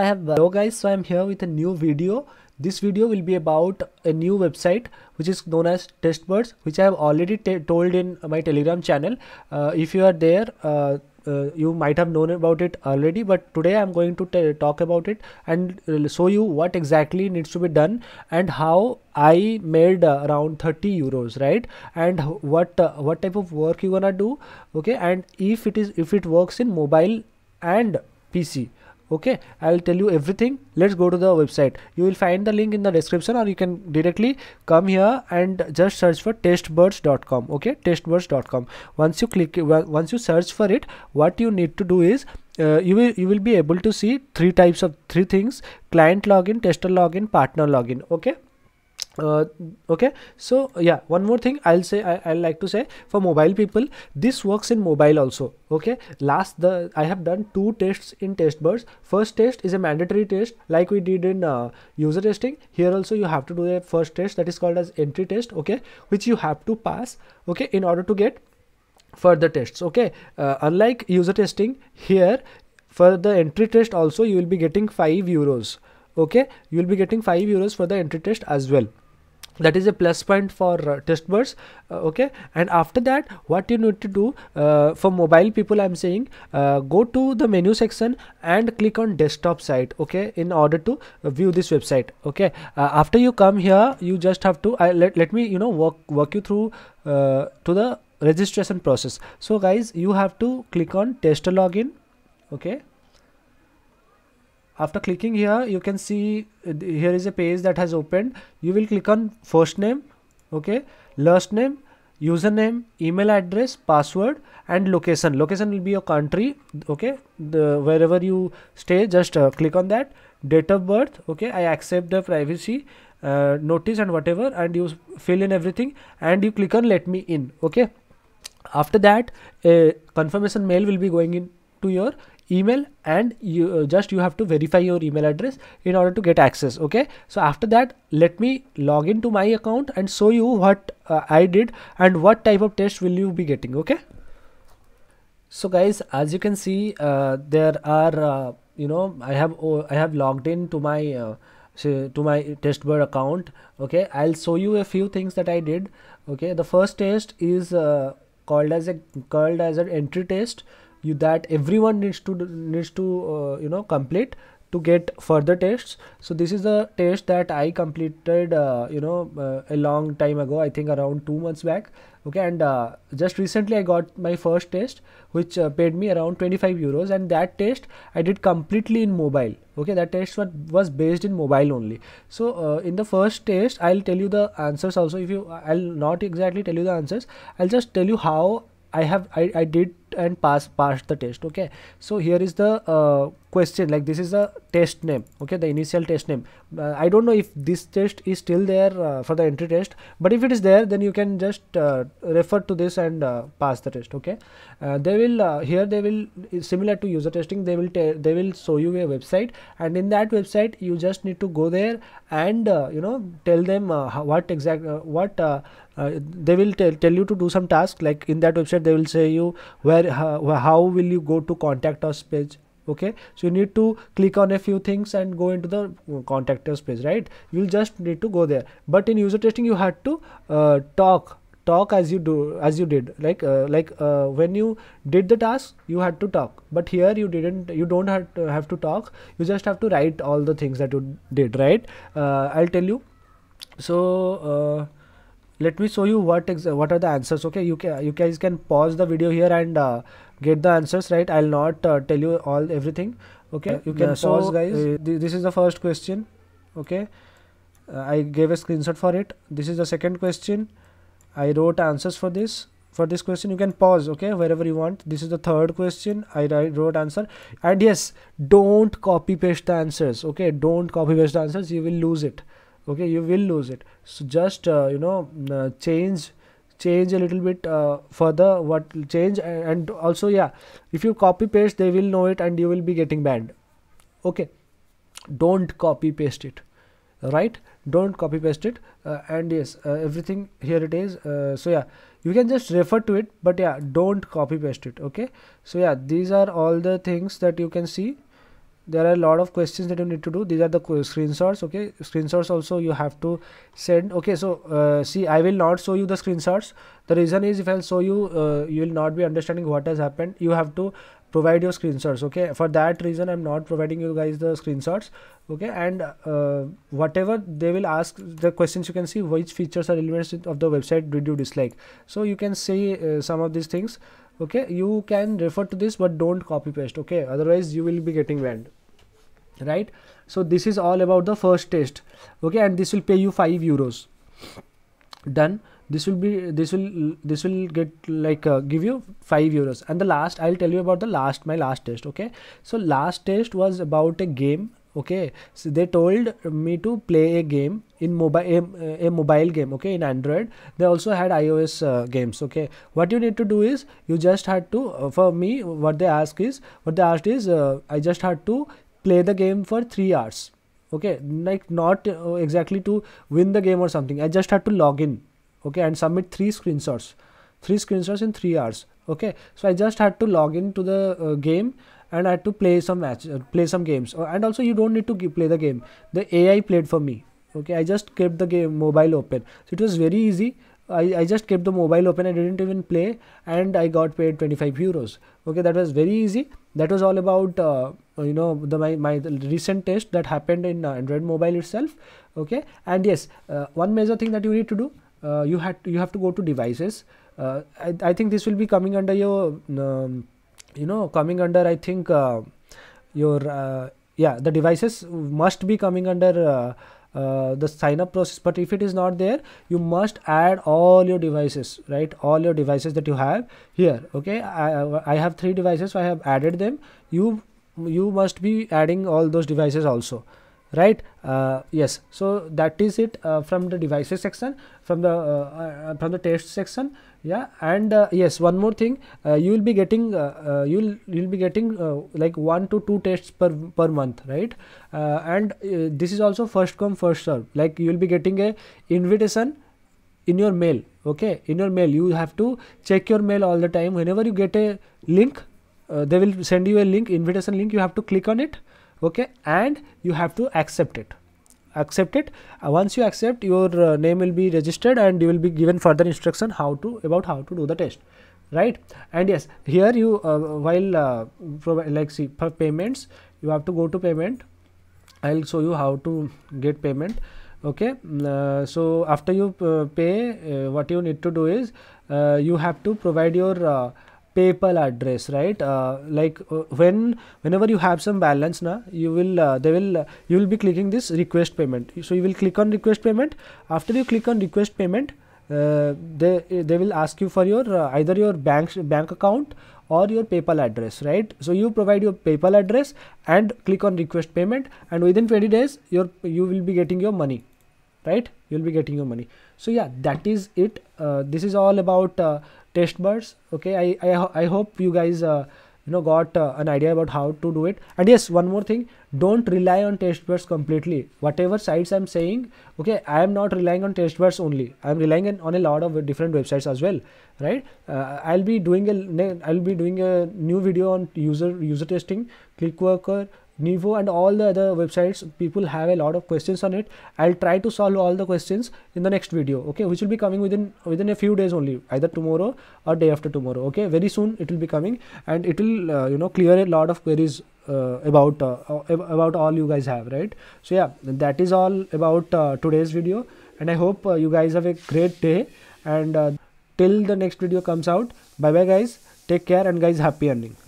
I have hello guys so I'm here with a new video this video will be about a new website which is known as testbirds which I have already told in my telegram channel uh, if you are there uh, uh, you might have known about it already but today I'm going to talk about it and show you what exactly needs to be done and how I made around 30 euros right and what what type of work you gonna do okay and if it is if it works in mobile and PC okay i'll tell you everything let's go to the website you will find the link in the description or you can directly come here and just search for testbirds.com okay testbirds.com once you click once you search for it what you need to do is uh, you will you will be able to see three types of three things client login tester login partner login okay uh, okay so yeah one more thing i'll say I, i'll like to say for mobile people this works in mobile also okay last the i have done two tests in test birds. first test is a mandatory test like we did in uh, user testing here also you have to do the first test that is called as entry test okay which you have to pass okay in order to get further tests okay uh, unlike user testing here for the entry test also you will be getting 5 euros okay you will be getting 5 euros for the entry test as well that is a plus point for uh, testbirds uh, okay and after that what you need to do uh, for mobile people i'm saying uh, go to the menu section and click on desktop site okay in order to view this website okay uh, after you come here you just have to I, let, let me you know walk walk you through uh, to the registration process so guys you have to click on tester login okay after clicking here you can see uh, here is a page that has opened you will click on first name okay last name username email address password and location location will be your country okay the wherever you stay just uh, click on that date of birth okay i accept the privacy uh, notice and whatever and you fill in everything and you click on let me in okay after that a confirmation mail will be going in to your email and you uh, just you have to verify your email address in order to get access okay so after that let me log into my account and show you what uh, i did and what type of test will you be getting okay so guys as you can see uh, there are uh, you know i have oh, i have logged in to my uh, so to my testbird account okay i'll show you a few things that i did okay the first test is uh, called as a called as an entry test you that everyone needs to needs to uh, you know complete to get further tests so this is a test that i completed uh, you know uh, a long time ago i think around 2 months back okay and uh, just recently i got my first test which uh, paid me around 25 euros and that test i did completely in mobile okay that test was, was based in mobile only so uh, in the first test i'll tell you the answers also if you i'll not exactly tell you the answers i'll just tell you how i have i, I did and pass pass the test okay so here is the uh, question like this is a test name okay the initial test name uh, i don't know if this test is still there uh, for the entry test but if it is there then you can just uh, refer to this and uh, pass the test okay uh, they will uh, here they will similar to user testing they will they will show you a website and in that website you just need to go there and you know tell them what exact what uh, they will tell you to do some task like in that website they will say you where how will you go to contact us page okay so you need to click on a few things and go into the uh, contact us page right you'll just need to go there but in user testing you had to uh, talk talk as you do as you did like uh, like uh, when you did the task you had to talk but here you didn't you don't have to, uh, have to talk you just have to write all the things that you did right uh, i'll tell you so let me show you what what are the answers okay you can you guys can pause the video here and get the answers right i'll not uh, tell you all everything okay you can pause guys uh, th this is the first question okay uh, i gave a screenshot for it this is the second question i wrote answers for this for this question you can pause okay wherever you want this is the third question i wrote answer and yes don't copy paste the answers okay don't copy paste the answers you will lose it okay you will lose it so just uh, you know uh, change change a little bit uh, further what change and also yeah if you copy paste they will know it and you will be getting banned okay don't copy paste it right don't copy paste it uh, and yes uh, everything here it is uh, so yeah you can just refer to it but yeah don't copy paste it okay so yeah these are all the things that you can see there are a lot of questions that you need to do these are the screenshots okay screenshots also you have to send okay so uh, see i will not show you the screenshots the reason is if i'll show you uh, you will not be understanding what has happened you have to provide your screenshots okay for that reason i'm not providing you guys the screenshots okay and uh, whatever they will ask the questions you can see which features or elements of the website did you dislike so you can see uh, some of these things okay you can refer to this but don't copy paste okay otherwise you will be getting banned right so this is all about the first test okay and this will pay you 5 euros done this will be this will this will get like uh, give you 5 euros and the last i'll tell you about the last my last test okay so last test was about a game okay so they told me to play a game in mobile a, a, mobile game okay in android they also had ios uh, games okay what you need to do is you just had to uh, for me what they ask is what they asked is uh, i just had to play the game for 3 hours okay like not uh, exactly to win the game or something i just had to log in okay and submit three screenshots three screenshots in 3 hours okay so i just had to log in to the uh, game and I had to play some match, uh, play some games. Oh, and also, you don't need to play the game. The AI played for me. Okay, I just kept the game mobile open. So it was very easy. I, I just kept the mobile open. I didn't even play, and I got paid 25 euros. Okay, that was very easy. That was all about uh, you know the my, my recent test that happened in uh, Android mobile itself. Okay, and yes, uh, one major thing that you need to do, uh, you had you have to go to devices. I, I think this will be coming under your um, you know coming under i think uh, your uh, yeah the devices must be coming under uh, uh the sign up process but if it is not there you must add all your devices right all your devices that you have here okay i, I have three devices so i have added them you you must be adding all those devices also right uh, yes so that is it uh, from the devices section from the from the test section yeah and uh, yes one more thing uh, you will be getting uh, uh, you'll you'll be getting uh, like one to two tests per per month right and this is also first come first serve like you will be getting a invitation in your mail okay in your mail you have to check your mail all the time whenever you get a link they will send you a link invitation link you have to click on it okay and you have to accept it accept it uh, once you accept your uh, name will be registered and you will be given further instruction how to about how to do the test right and yes here you uh, while uh, like see for payments you have to go to payment i'll show you how to get payment okay mm, uh, so after you uh, pay uh, what you need to do is uh, you have to provide your PayPal address, right? Uh, like uh, when whenever you have some balance, na, you will uh, they will you will be clicking this request payment. So you will click on request payment. After you click on request payment, uh, they they will ask you for your either your bank bank account or your PayPal address, right? So you provide your PayPal address and click on request payment and within 20 days your you will be getting your money, right? You'll be getting your money. So yeah, that is it. Uh, this is all about uh, test birds okay i i, I hope you guys uh, you know got uh, an idea about how to do it and yes one more thing don't rely on test birds completely whatever sites i'm saying okay i am not relying on test birds only i'm relying on, on a lot of different websites as well right uh, i'll be doing a i'll be doing a new video on user user testing clickworker Nivo and all the other websites people have a lot of questions on it I'll try to solve all the questions in the next video okay which will be coming within within a few days only either tomorrow or day after tomorrow okay very soon it will be coming and it will uh, you know clear a lot of queries uh, about uh, uh about all you guys have right so yeah that is all about uh, today's video and I hope uh, you guys have a great day and till the next video comes out bye bye guys take care and guys happy earning